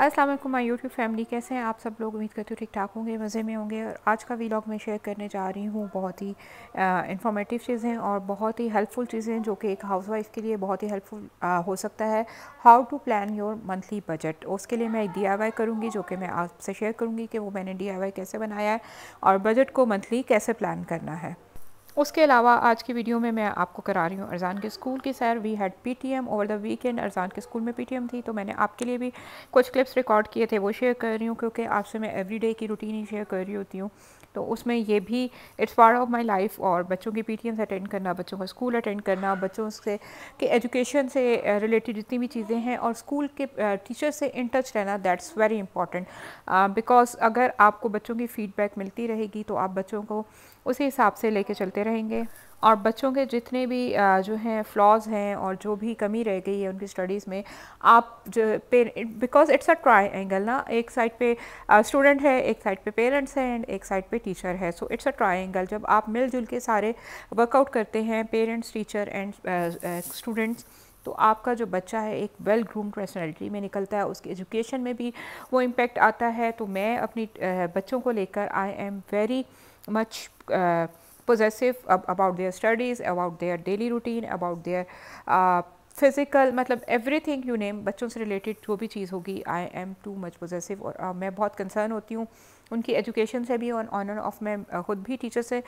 Aslam my YouTube YouTube family कैसे हैं आप सब लोग उम्मीद करती हूँ ठीक ठाक होंगे मज़े में होंगे और आज का वीलॉग मैं शेयर करने जा रही हूँ बहुत ही इंफॉर्मेटिव चीज़ें और बहुत ही हेल्पफुल चीज़ें जो कि एक हाउसवाइफ के लिए बहुत ही हेल्पफुल हो सकता है how to plan your monthly budget उसके लिए मैं एक डी आई करूँगी जो कि मैं आपसे शेयर करूँगी कि वो मैंने डी कैसे बनाया है और बजट को मंथली कैसे प्लान करना है उसके अलावा आज की वीडियो में मैं आपको करा रही हूँ अरजान के स्कूल की सैर we had PTM over the weekend Arzan के स्कूल में पीटीएम थी तो मैंने आपके लिए भी कुछ क्लिप्स रिकॉर्ड किए थे वो शेयर कर रही हूँ क्योंकि आपसे मैं एवरीडे की रूटीन ही शेयर कर रही होती हूँ तो उसमें ये भी it's part of my life और बच्चों की एम्स अटेंड करना बच्चों का स्कूल अटेंड करना बच्चों से के एजुकेशन से रिलेटेड जितनी भी चीज़ें हैं और स्कूल के टीचर से इन टच रहना दैट्स वेरी इंपॉर्टेंट बिकॉज अगर आपको बच्चों की फ़ीडबैक मिलती रहेगी तो आप बच्चों को उसी हिसाब से लेके चलते रहेंगे और बच्चों के जितने भी जो हैं फ्लॉज हैं और जो भी कमी रह गई है उनकी स्टडीज़ में आप जो पे because it's a triangle ना एक साइड पे स्टूडेंट है एक साइड पे पेरेंट्स हैं एंड एक साइड पे टीचर है so it's a triangle जब आप मिलजुल के सारे वर्कआउट करते हैं पेरेंट्स टीचर एंड स्टूडेंट्स तो आपका जो बच्चा है एक वेल ग्रूम पर्सनैलिटी में निकलता है उसकी एजुकेशन में भी वो इम्पेक्ट आता है तो मैं अपनी बच्चों को लेकर I am very much possessive about about their studies, about their daily routine, about their physical uh, मतलब एवरी थिंग यू नेम बच्चों से रिलेटेड जो भी चीज़ होगी I am too much possessive और uh, मैं बहुत कंसर्न होती हूँ उनकी एजुकेशन से भी और ऑनर ऑफ मैं uh, ख़ुद भी टीचर से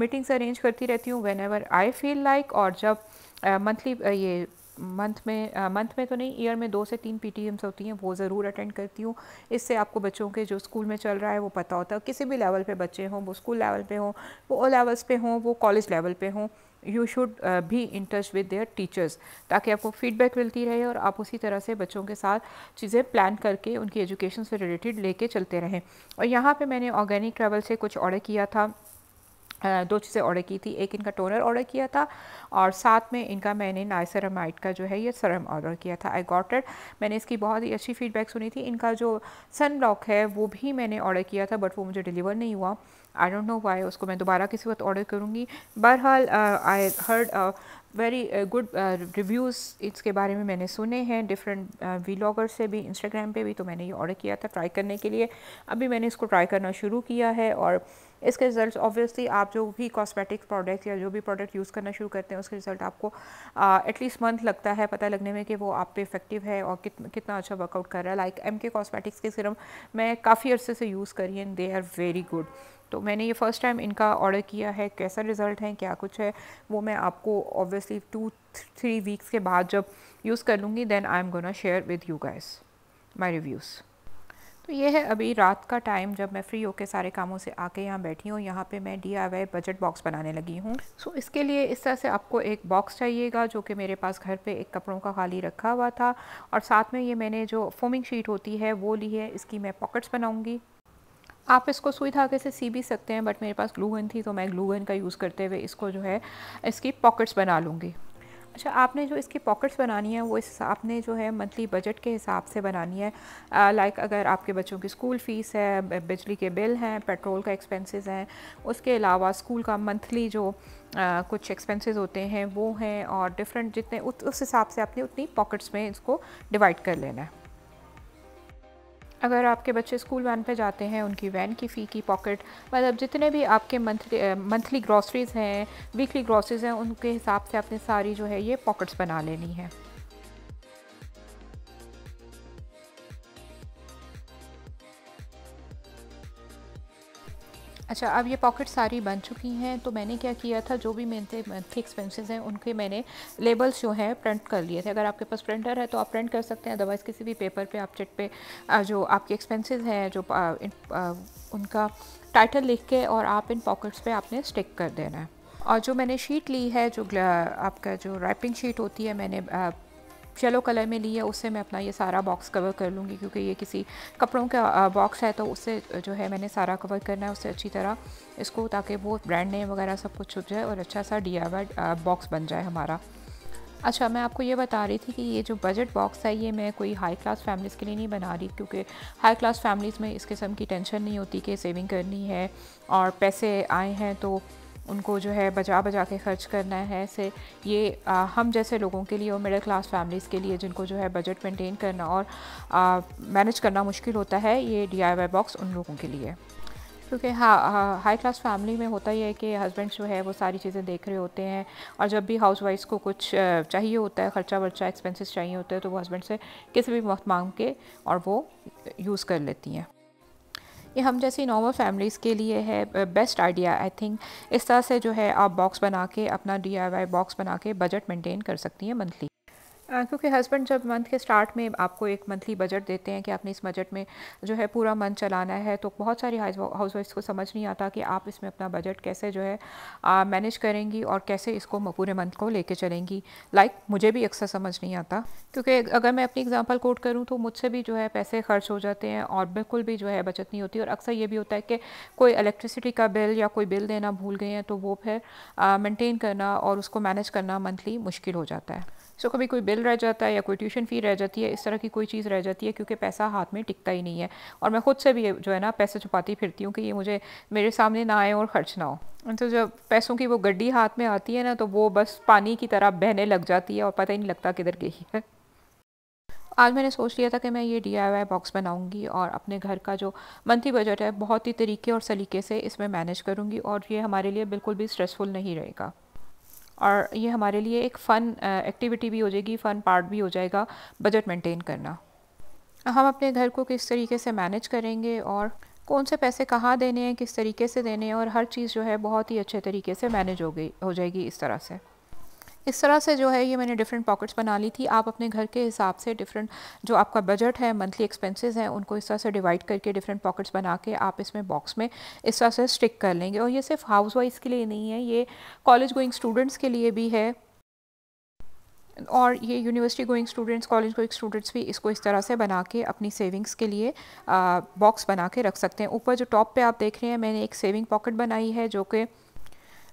मीटिंग्स uh, अरेंज करती रहती हूँ whenever I feel like और जब मंथली ये मंथ में मंथ में तो नहीं ईयर में दो से तीन पी होती हैं वो ज़रूर अटेंड करती हूँ इससे आपको बच्चों के जो स्कूल में चल रहा है वो पता होता है किसी भी लेवल पे बच्चे हों वो स्कूल लेवल पे हों वो ओ लेवल्स पे हों वो कॉलेज लेवल पे हों यू शुड भी in touch with their teachers ताकि आपको फीडबैक मिलती रहे और आप उसी तरह से बच्चों के साथ चीज़ें प्लान करके उनकी एजुकेशन से रिलेटेड लेके चलते रहें और यहाँ पे मैंने ऑर्गेनिक ट्रैवल से कुछ ऑर्डर किया था दो चीज़ें ऑर्डर की थी एक इनका टोनर ऑर्डर किया था और साथ में इनका मैंने नाइसरमाइट का जो है ये सरम ऑर्डर किया था आई गॉट इट मैंने इसकी बहुत ही अच्छी फीडबैक सुनी थी इनका जो सन ब्लॉक है वो भी मैंने ऑर्डर किया था बट वो मुझे डिलीवर नहीं हुआ आई डोंट नो वाई उसको मैं दोबारा किसी वक्त ऑर्डर करूँगी बहरहाल I heard very good reviews इसके बारे में मैंने सुने हैं डिफरेंट वीलॉगर से भी इंस्टाग्राम पे भी तो मैंने ये ऑर्डर किया था ट्राई करने के लिए अभी मैंने इसको ट्राई करना शुरू किया है और इसके रिजल्ट ऑब्वियसली आप जो भी कॉस्मेटिक प्रोडक्ट या जो भी प्रोडक्ट यूज़ करना शुरू करते हैं उसके रिजल्ट आपको एटलीस्ट मंथ लगता है पता लगने में कि वो आप पे इफेक्टिव है और कित, कितना अच्छा वर्कआउट कर रहा है लाइक एम के कॉस्मेटिक्स के सिरम मैं काफ़ी अर्से से यूज़ करी and they are very good तो मैंने ये फ़र्स्ट टाइम इनका ऑर्डर किया है कैसा रिज़ल्ट है क्या कुछ है वो मैं आपको ऑब्वियसली टू थ्री वीक्स के बाद जब यूज़ कर लूँगी then I am gonna share with you guys my reviews तो ये है अभी रात का टाइम जब मैं फ्री होकर सारे कामों से आके यहाँ बैठी हूँ यहाँ पे मैं डी बजट बॉक्स बनाने लगी हूँ सो so, इसके लिए इस तरह से आपको एक बॉक्स चाहिएगा जो कि मेरे पास घर पे एक कपड़ों का खाली रखा हुआ था और साथ में ये मैंने जो फोमिंग शीट होती है वो ली है इसकी मैं पॉकेट्स बनाऊँगी आप इसको सुई धागे से सी भी सकते हैं बट मेरे पास ग्लूगन थी तो मैं ग्लू का यूज़ करते हुए इसको जो है इसकी पॉकेट्स बना लूँगी अच्छा आपने जो इसकी पॉकेट्स बनानी है वो इस आपने जो है मंथली बजट के हिसाब से बनानी है लाइक अगर आपके बच्चों की स्कूल फ़ीस है बिजली के बिल हैं पेट्रोल का एक्सपेंसेस हैं उसके अलावा स्कूल का मंथली जो आ, कुछ एक्सपेंसेस होते हैं वो हैं और डिफरेंट जितने उस हिसाब से आपने उतनी पॉकेट्स में इसको डिवाइड कर लेना है अगर आपके बच्चे स्कूल वैन पे जाते हैं उनकी वैन की फ़ी की पॉकेट मतलब जितने भी आपके मंथली मंथली ग्रॉसरीज़ हैं वीकली ग्रॉसरीज़ हैं उनके हिसाब से आपने सारी जो है ये पॉकेट्स बना लेनी है अच्छा अब ये पॉकेट सारी बन चुकी हैं तो मैंने क्या किया था जो भी मेरे मंथली एक्सपेंसेस हैं उनके मैंने लेबल्स जो हैं प्रिंट कर लिए थे अगर आपके पास प्रिंटर है तो आप प्रिंट कर सकते हैं अदरवाइज़ किसी भी पेपर पे आप चिट पे जो आपके एक्सपेंसेस हैं जो आ, आ, उनका टाइटल लिख के और आप इन पॉकेट्स पर आपने स्टिक कर देना है और जो मैंने शीट ली है जो आपका जो रैपिंग शीट होती है मैंने येलो कलर में ली है उससे मैं अपना ये सारा बॉक्स कवर कर लूँगी क्योंकि ये किसी कपड़ों का बॉक्स है तो उससे जो है मैंने सारा कवर करना है उससे अच्छी तरह इसको ताकि वो ब्रांड नेम वगैरह सब कुछ छुप जाए और अच्छा सा डी बॉक्स बन जाए हमारा अच्छा मैं आपको ये बता रही थी कि ये जो बजट बॉक्स है ये मैं कोई हाई क्लास फैमिलीज़ के लिए नहीं बना रही क्योंकि हाई क्लास फैमिलीज़ में इस किस्म की टेंशन नहीं होती कि सेविंग करनी है और पैसे आए हैं तो उनको जो है बचा बचा के खर्च करना है ऐसे ये आ, हम जैसे लोगों के लिए और मिडिल क्लास फैमिलीज़ के लिए जिनको जो है बजट मेंटेन करना और मैनेज करना मुश्किल होता है ये डी बॉक्स उन लोगों के लिए क्योंकि हाँ हाई क्लास फैमिली में होता ही है कि हस्बैंड जो है वो सारी चीज़ें देख रहे होते हैं और जब भी हाउस वाइफ को कुछ चाहिए होता है ख़र्चा वर्चा एक्सपेंसेस चाहिए होते हैं तो वो हस्बैंड से किसी भी वक्त मांग के और वो यूज़ कर लेती हैं ये हम जैसी नॉर्मल फैमिलीज़ के लिए है बेस्ट आइडिया आई थिंक इस तरह से जो है आप बॉक्स बना के अपना डी बॉक्स बना के बजट मेंटेन कर सकती हैं मंथली क्योंकि हस्बैंड जब मंथ के स्टार्ट में आपको एक मंथली बजट देते हैं कि आपने इस बजट में जो है पूरा मंथ चलाना है तो बहुत सारी हाउस वाइफ को समझ नहीं आता कि आप इसमें अपना बजट कैसे जो है मैनेज करेंगी और कैसे इसको पूरे मंथ को लेके चलेंगी लाइक like, मुझे भी अक्सर समझ नहीं आता क्योंकि अगर मैं अपनी एग्जाम्पल कोट करूँ तो मुझसे भी जो है पैसे खर्च हो जाते हैं और बिल्कुल भी जो है बचत नहीं होती और अक्सर ये भी होता है कि कोई इलेक्ट्रिसिटी का बिल या कोई बिल देना भूल गए हैं तो वो फिर मेनटेन करना और उसको मैनेज करना मंथली मुश्किल हो जाता है सो कभी कोई बिल रह जाता है या कोई ट्यूशन फ़ी रह जाती है इस तरह की कोई चीज़ रह जाती है क्योंकि पैसा हाथ में टिकता ही नहीं है और मैं खुद से भी जो है ना पैसे छुपाती फिरती हूँ कि ये मुझे मेरे सामने ना आए और ख़र्च ना हो तो जब पैसों की वो गड्डी हाथ में आती है ना तो वो बस पानी की तरह बहने लग जाती है और पता ही नहीं लगता किधर गई है आज मैंने सोच लिया था कि मैं ये डी बॉक्स बनाऊंगी और अपने घर का जो मंथली बजट है बहुत ही तरीके और सलीके से इसमें मैनेज करूंगी और ये हमारे लिए बिल्कुल भी स्ट्रेसफुल नहीं रहेगा और ये हमारे लिए एक फ़न एक्टिविटी uh, भी हो जाएगी फ़न पार्ट भी हो जाएगा बजट मेंटेन करना हम अपने घर को किस तरीके से मैनेज करेंगे और कौन से पैसे कहाँ देने हैं किस तरीके से देने हैं और हर चीज़ जो है बहुत ही अच्छे तरीके से मैनेज हो गई हो जाएगी इस तरह से इस तरह से जो है ये मैंने डिफरेंट पॉकेट्स बना ली थी आप अपने घर के हिसाब से डिफरेंट जो आपका बजट है मंथली एक्सपेंसेस हैं उनको इस तरह से डिवाइड करके डिफरेंट पॉकेट्स बना के आप इसमें बॉक्स में इस तरह से स्टिक कर लेंगे और ये सिर्फ हाउस वाइफ के लिए नहीं है ये कॉलेज गोइंग स्टूडेंट्स के लिए भी है और ये university going students college going students भी इसको इस तरह से बना के अपनी सेविंग्स के लिए बॉक्स बना के रख सकते हैं ऊपर जो टॉप पे आप देख रहे हैं मैंने एक सेविंग पॉकेट बनाई है जो कि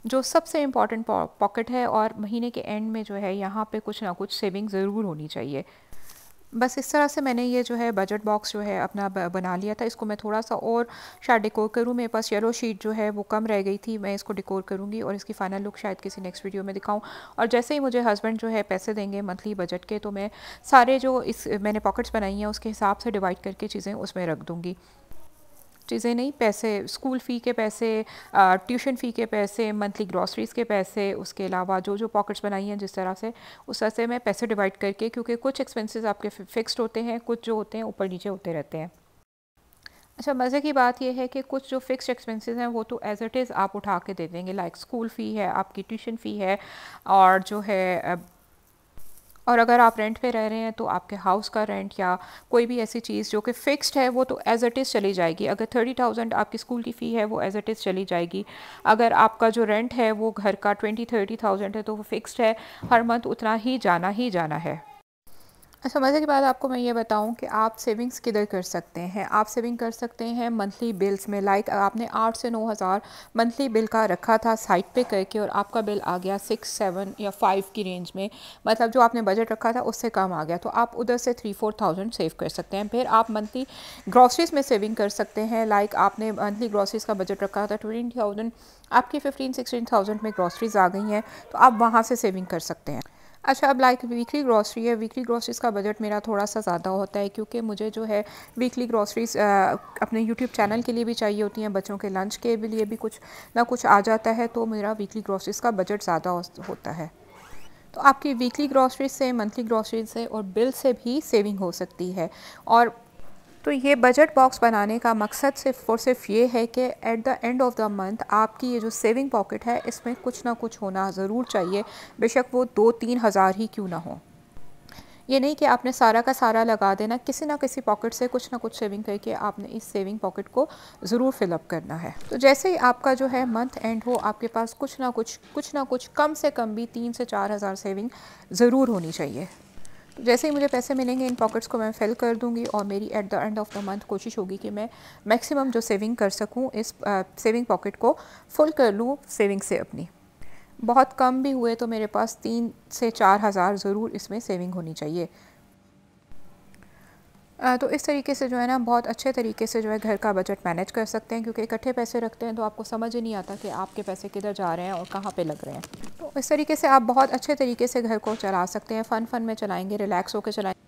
जो सबसे इम्पॉर्टेंट पॉकेट है और महीने के एंड में जो है यहाँ पे कुछ ना कुछ सेविंग ज़रूर होनी चाहिए बस इस तरह से मैंने ये जो है बजट बॉक्स जो है अपना बना लिया था इसको मैं थोड़ा सा और शायद डिकोर करूँ मेरे पास येलो शीट जो है वो कम रह गई थी मैं इसको डिकोर करूँगी और इसकी फ़ाइनल लुक शायद किसी नेक्स्ट वीडियो में दिखाऊँ और जैसे ही मुझे हस्बैंड जो है पैसे देंगे मंथली बजट के तो मैं सारे जो इस मैंने पॉकेट्स बनाई हैं उसके हिसाब से डिवाइड करके चीज़ें उसमें रख दूँगी चीज़ें नहीं पैसे स्कूल फ़ी के पैसे ट्यूशन फ़ी के पैसे मंथली ग्रॉसरीज़ के पैसे उसके अलावा जो जो पॉकेट्स बनाई हैं जिस तरह से उस तरह से मैं पैसे डिवाइड करके क्योंकि कुछ एक्सपेंसेस आपके फिक्स्ड होते हैं कुछ जो होते हैं ऊपर नीचे होते रहते हैं अच्छा मज़े की बात यह है कि कुछ जो फिक्स एक्सपेंसेस हैं वो तो एज़ इट इज़ आप उठा के दे देंगे लाइक स्कूल फ़ी है आपकी ट्यूशन फ़ी है और जो है और अगर आप रेंट पे रह रहे हैं तो आपके हाउस का रेंट या कोई भी ऐसी चीज़ जो कि फ़िक्स्ड है वो तो एज़ इट इज़ चली जाएगी अगर थर्टी थाउजेंड आपकी स्कूल की फ़ी है वो एज़ इट इज़ चली जाएगी अगर आपका जो रेंट है वो घर का ट्वेंटी थर्टी थाउजेंड है तो वो फ़िक्स्ड है हर मंथ उतना ही जाना ही जाना है अच्छा मज़े के बाद आपको मैं ये बताऊं कि आप सेविंग्स किधर कर सकते हैं आप सेविंग कर सकते हैं मंथली बिल्स में लाइक आपने आठ से नौ हज़ार मंथली बिल का रखा था साइट पे करके और आपका बिल आ गया सिक्स सेवन या फाइव की रेंज में मतलब जो आपने बजट रखा था उससे कम आ गया तो आप उधर से थ्री फोर थाउजेंड सेव कर सकते हैं फिर आप मंथली ग्रॉसरीज़ में सेविंग कर सकते हैं लाइक आपने मंथली ग्रॉसरीज़ का बजट रखा था ट्वेंटी थाउजेंड आपकी फिफ्टीन सिक्सटीन थाउजेंड में ग्रॉसरीज़ आ गई हैं तो आप वहाँ से सेविंग कर सकते हैं अच्छा अब लाइक वीकली ग्रॉसरी है वीकली ग्रॉसरीज़ का बजट मेरा थोड़ा सा ज़्यादा होता है क्योंकि मुझे जो है वीकली ग्रॉसरीज़ अपने यूट्यूब चैनल के लिए भी चाहिए होती हैं बच्चों के लंच के लिए भी कुछ ना कुछ आ जाता है तो मेरा वीकली ग्रॉसरीज़ का बजट ज़्यादा होता है तो आपकी वीकली ग्रॉसरीज से मंथली ग्रॉसरीज से और बिल से भी सेविंग हो सकती है और तो ये बजट बॉक्स बनाने का मकसद सिर्फ और सिर्फ ये है कि at the end of the month आपकी ये जो सेविंग पॉकेट है इसमें कुछ ना कुछ होना ज़रूर चाहिए बेशक वो दो तीन हज़ार ही क्यों ना हो ये नहीं कि आपने सारा का सारा लगा देना किसी ना किसी पॉकेट से कुछ ना कुछ सेविंग करके आपने इस सेविंग पॉकेट को ज़रूर फिलअप करना है तो जैसे ही आपका जो है मंथ एंड हो आपके पास कुछ ना कुछ कुछ ना कुछ कम से कम भी तीन से चार हज़ार सेविंग ज़रूर होनी चाहिए जैसे ही मुझे पैसे मिलेंगे इन पॉकेट्स को मैं फिल कर दूंगी और मेरी at the end of the month कोशिश होगी कि मैं मैक्सिमम जो सेविंग कर सकूं इस आ, सेविंग पॉकेट को फुल कर लूँ सेविंग से अपनी बहुत कम भी हुए तो मेरे पास तीन से चार हज़ार ज़रूर इसमें सेविंग होनी चाहिए तो इस तरीके से जो है ना बहुत अच्छे तरीके से जो है घर का बजट मैनेज कर सकते हैं क्योंकि इकट्ठे पैसे रखते हैं तो आपको समझ ही नहीं आता कि आपके पैसे किधर जा रहे हैं और कहाँ पे लग रहे हैं तो इस तरीके से आप बहुत अच्छे तरीके से घर को चला सकते हैं फ़न फन में चलाएँगे रिलैक्स होकर चलाएँगे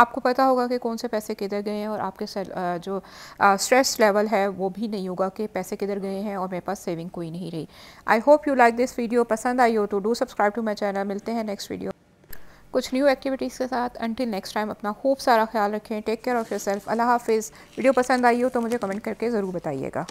आपको पता होगा कि कौन से पैसे किधर गए हैं और आपके जो स्ट्रेस लेवल है वो भी नहीं होगा कि पैसे किधर गए हैं और मेरे पास सेविंग कोई नहीं रही I hope you like this video पसंद आई हो तो do subscribe to my channel मिलते हैं नेक्स्ट वीडियो कुछ न्यू एक्टिविटीज़ के साथ अनटिल नेक्स्ट टाइम अपना खूब सारा ख्याल रखें take care of yourself अल्लाह हाफिज़ वीडियो पसंद आई हो तो मुझे कमेंट करके ज़रूर बताइएगा